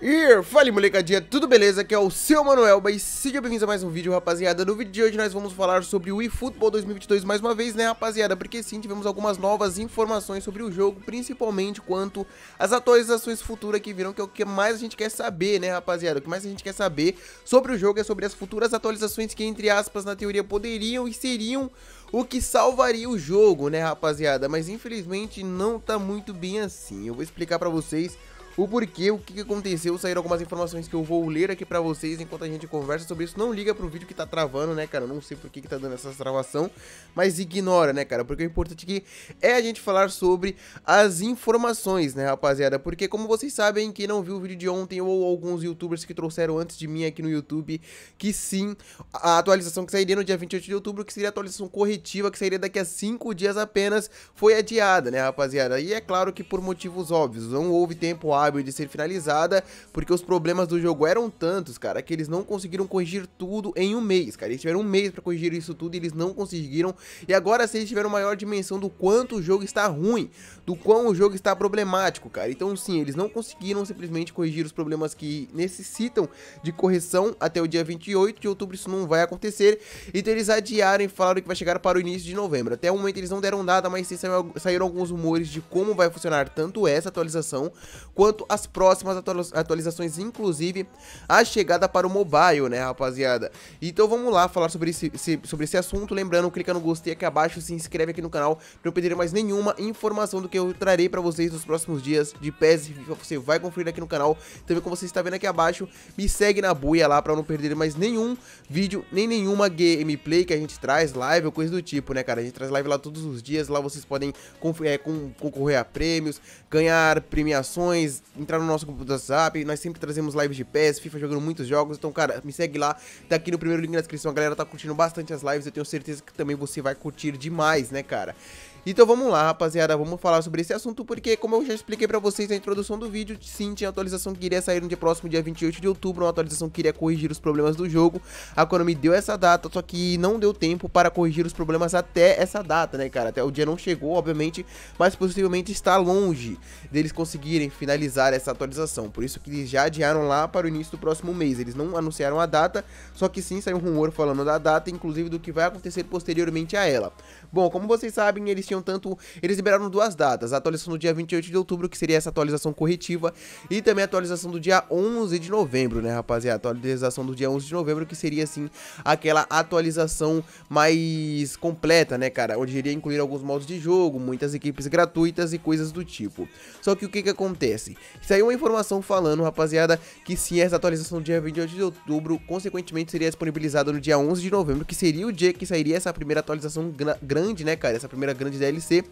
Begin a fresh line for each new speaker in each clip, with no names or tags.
E fala molecadinha, tudo beleza? Aqui é o seu Manuel, mas seja bem-vindo a mais um vídeo, rapaziada. No vídeo de hoje nós vamos falar sobre o eFootball 2022 mais uma vez, né, rapaziada? Porque sim, tivemos algumas novas informações sobre o jogo, principalmente quanto às atualizações futuras que virão, que é o que mais a gente quer saber, né, rapaziada? O que mais a gente quer saber sobre o jogo é sobre as futuras atualizações que, entre aspas, na teoria poderiam e seriam o que salvaria o jogo, né, rapaziada? Mas infelizmente não tá muito bem assim. Eu vou explicar pra vocês o porquê, o que aconteceu, saíram algumas informações que eu vou ler aqui para vocês enquanto a gente conversa sobre isso. Não liga pro vídeo que tá travando, né, cara? Não sei por que, que tá dando essa travação, mas ignora, né, cara? Porque o importante aqui é a gente falar sobre as informações, né, rapaziada? Porque como vocês sabem, quem não viu o vídeo de ontem ou alguns youtubers que trouxeram antes de mim aqui no YouTube, que sim, a atualização que sairia no dia 28 de outubro, que seria a atualização corretiva, que sairia daqui a 5 dias apenas, foi adiada, né, rapaziada? E é claro que por motivos óbvios, não houve tempo hábil de ser finalizada, porque os problemas do jogo eram tantos, cara, que eles não conseguiram corrigir tudo em um mês, cara. Eles tiveram um mês para corrigir isso tudo e eles não conseguiram. E agora sim eles tiveram maior dimensão do quanto o jogo está ruim, do quão o jogo está problemático, cara. Então sim, eles não conseguiram simplesmente corrigir os problemas que necessitam de correção até o dia 28 de outubro, isso não vai acontecer. Então eles adiaram e falaram que vai chegar para o início de novembro. Até o momento eles não deram nada, mas saíram alguns rumores de como vai funcionar tanto essa atualização quanto quanto as próximas atualizações, inclusive a chegada para o mobile, né, rapaziada? Então vamos lá falar sobre esse, esse sobre esse assunto. Lembrando, clica no gostei aqui abaixo, se inscreve aqui no canal para não perder mais nenhuma informação do que eu trarei para vocês nos próximos dias de PES Você vai conferir aqui no canal, também como você está vendo aqui abaixo. Me segue na buia lá para não perder mais nenhum vídeo, nem nenhuma gameplay que a gente traz, live ou coisa do tipo, né, cara? A gente traz live lá todos os dias, lá vocês podem é, concorrer a prêmios, ganhar premiações, entrar no nosso grupo do WhatsApp. Nós sempre trazemos lives de PES, FIFA jogando muitos jogos. Então, cara, me segue lá. Tá aqui no primeiro link na descrição. A galera tá curtindo bastante as lives. Eu tenho certeza que também você vai curtir demais, né, cara? Então vamos lá, rapaziada, vamos falar sobre esse assunto, porque como eu já expliquei pra vocês na introdução do vídeo, sim, tinha atualização que iria sair no dia próximo, dia 28 de outubro, uma atualização que iria corrigir os problemas do jogo. A Konami deu essa data, só que não deu tempo para corrigir os problemas até essa data, né, cara? Até o dia não chegou, obviamente, mas possivelmente está longe deles conseguirem finalizar essa atualização. Por isso que eles já adiaram lá para o início do próximo mês. Eles não anunciaram a data, só que sim saiu um rumor falando da data, inclusive do que vai acontecer posteriormente a ela. Bom, como vocês sabem, eles tinham tanto. Eles liberaram duas datas: a atualização do dia 28 de outubro, que seria essa atualização corretiva, e também a atualização do dia 11 de novembro, né, rapaziada? A atualização do dia 11 de novembro, que seria, assim, aquela atualização mais completa, né, cara? Onde iria incluir alguns modos de jogo, muitas equipes gratuitas e coisas do tipo. Só que o que que acontece? Saiu uma informação falando, rapaziada, que sim, essa atualização do dia 28 de outubro, consequentemente, seria disponibilizada no dia 11 de novembro, que seria o dia que sairia essa primeira atualização grande grande, né, cara? Essa primeira grande DLC.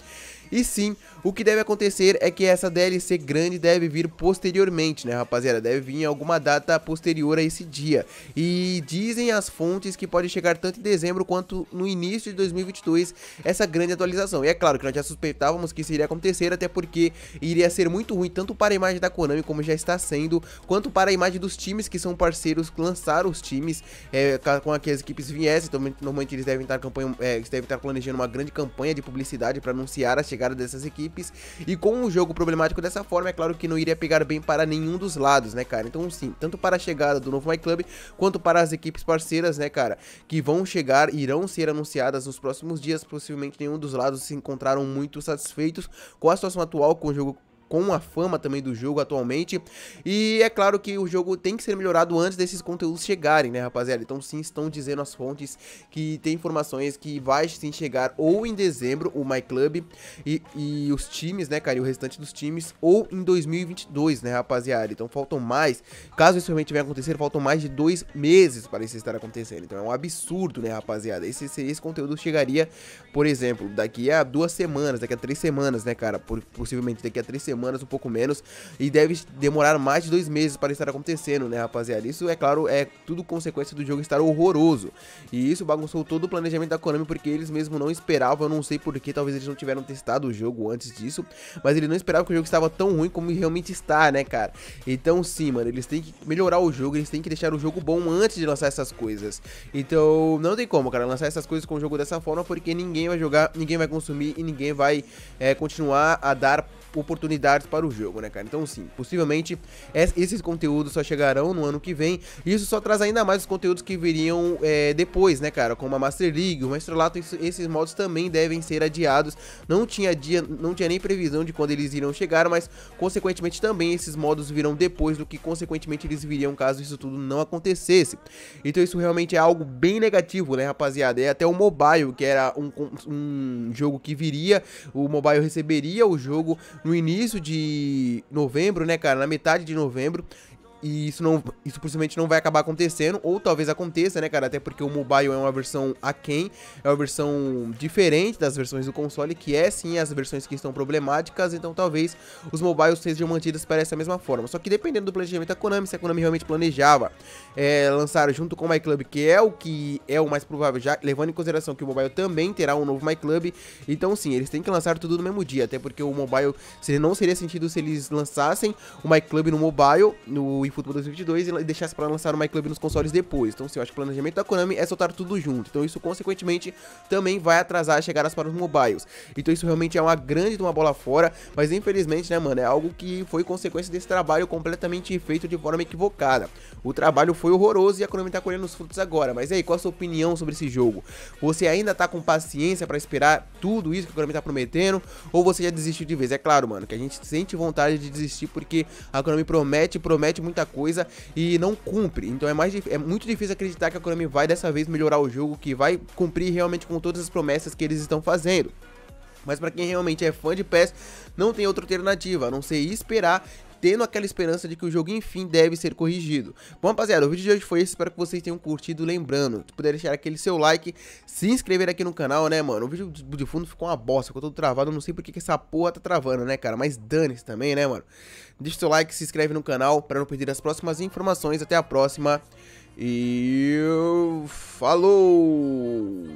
E sim, o que deve acontecer é que essa DLC grande deve vir posteriormente, né rapaziada? Deve vir em alguma data posterior a esse dia. E dizem as fontes que pode chegar tanto em dezembro quanto no início de 2022 essa grande atualização. E é claro que nós já suspeitávamos que isso iria acontecer, até porque iria ser muito ruim tanto para a imagem da Konami, como já está sendo, quanto para a imagem dos times que são parceiros, lançaram os times é, com a que as equipes viessem. Então, normalmente eles devem estar, campanha, é, devem estar planejando uma grande campanha de publicidade para anunciar a chegada chegada dessas equipes. E com um jogo problemático dessa forma, é claro que não iria pegar bem para nenhum dos lados, né, cara? Então, sim, tanto para a chegada do novo MyClub, quanto para as equipes parceiras, né, cara? Que vão chegar, irão ser anunciadas nos próximos dias. Possivelmente nenhum dos lados se encontraram muito satisfeitos com a situação atual, com o jogo com a fama também do jogo atualmente. E é claro que o jogo tem que ser melhorado antes desses conteúdos chegarem, né, rapaziada? Então sim, estão dizendo as fontes que tem informações que vai sim chegar ou em dezembro o My Club e, e os times, né, cara, e o restante dos times, ou em 2022, né, rapaziada? Então faltam mais, caso isso realmente venha acontecer, faltam mais de dois meses para isso estar acontecendo. Então é um absurdo, né, rapaziada? Esse, esse, esse conteúdo chegaria, por exemplo, daqui a duas semanas, daqui a três semanas, né, cara? Por, possivelmente daqui a três semanas semanas, um pouco menos, e deve demorar mais de dois meses para estar acontecendo, né, rapaziada? Isso, é claro, é tudo consequência do jogo estar horroroso, e isso bagunçou todo o planejamento da Konami, porque eles mesmo não esperavam, eu não sei porquê, talvez eles não tiveram testado o jogo antes disso, mas eles não esperavam que o jogo estava tão ruim como realmente está, né, cara? Então, sim, mano, eles têm que melhorar o jogo, eles têm que deixar o jogo bom antes de lançar essas coisas. Então, não tem como, cara, lançar essas coisas com o jogo dessa forma, porque ninguém vai jogar, ninguém vai consumir e ninguém vai é, continuar a dar oportunidades para o jogo, né, cara? Então, sim, possivelmente esses conteúdos só chegarão no ano que vem. E isso só traz ainda mais os conteúdos que viriam é, depois, né, cara? Como a Master League, o Estrelato, esses modos também devem ser adiados. Não tinha dia, não tinha nem previsão de quando eles iriam chegar, mas consequentemente também esses modos virão depois do que consequentemente eles viriam caso isso tudo não acontecesse. Então isso realmente é algo bem negativo, né, rapaziada? É até o mobile, que era um, um jogo que viria, o mobile receberia o jogo, no início de novembro, né, cara? Na metade de novembro. E isso não, isso possivelmente não vai acabar acontecendo, ou talvez aconteça, né, cara? Até porque o mobile é uma versão aquém, é uma versão diferente das versões do console, que é sim as versões que estão problemáticas, então talvez os mobiles sejam mantidos para essa mesma forma. Só que dependendo do planejamento da Konami, se a Konami realmente planejava é, lançar junto com o MyClub, que é o que é o mais provável, já levando em consideração que o mobile também terá um novo MyClub, então sim, eles têm que lançar tudo no mesmo dia, até porque o mobile se não seria sentido se eles lançassem o MyClub no mobile, no Futebol 2022 e deixasse para lançar o MyClub nos consoles depois. Então, sim, eu acho que o planejamento da Konami é soltar tudo junto. Então, isso consequentemente também vai atrasar as chegadas para os mobiles. Então, isso realmente é uma grande de uma bola fora, mas infelizmente, né, mano, é algo que foi consequência desse trabalho completamente feito de forma equivocada. O trabalho foi horroroso e a Konami tá colhendo os frutos agora. Mas aí, qual a sua opinião sobre esse jogo? Você ainda tá com paciência para esperar tudo isso que a Konami tá prometendo ou você já desistiu de vez? É claro, mano, que a gente sente vontade de desistir porque a Konami promete, promete muito muita coisa e não cumpre. Então é, mais, é muito difícil acreditar que a Konami vai dessa vez melhorar o jogo, que vai cumprir realmente com todas as promessas que eles estão fazendo. Mas para quem realmente é fã de PES, não tem outra alternativa, a não ser esperar tendo aquela esperança de que o jogo enfim deve ser corrigido. Bom, rapaziada, o vídeo de hoje foi esse, espero que vocês tenham curtido, lembrando, se puder deixar aquele seu like, se inscrever aqui no canal, né, mano? O vídeo de fundo ficou uma bosta, ficou todo travado, eu não sei porque que essa porra tá travando, né, cara? Mas dane-se também, né, mano? Deixa seu like, se inscreve no canal para não perder as próximas informações. Até a próxima. E falou!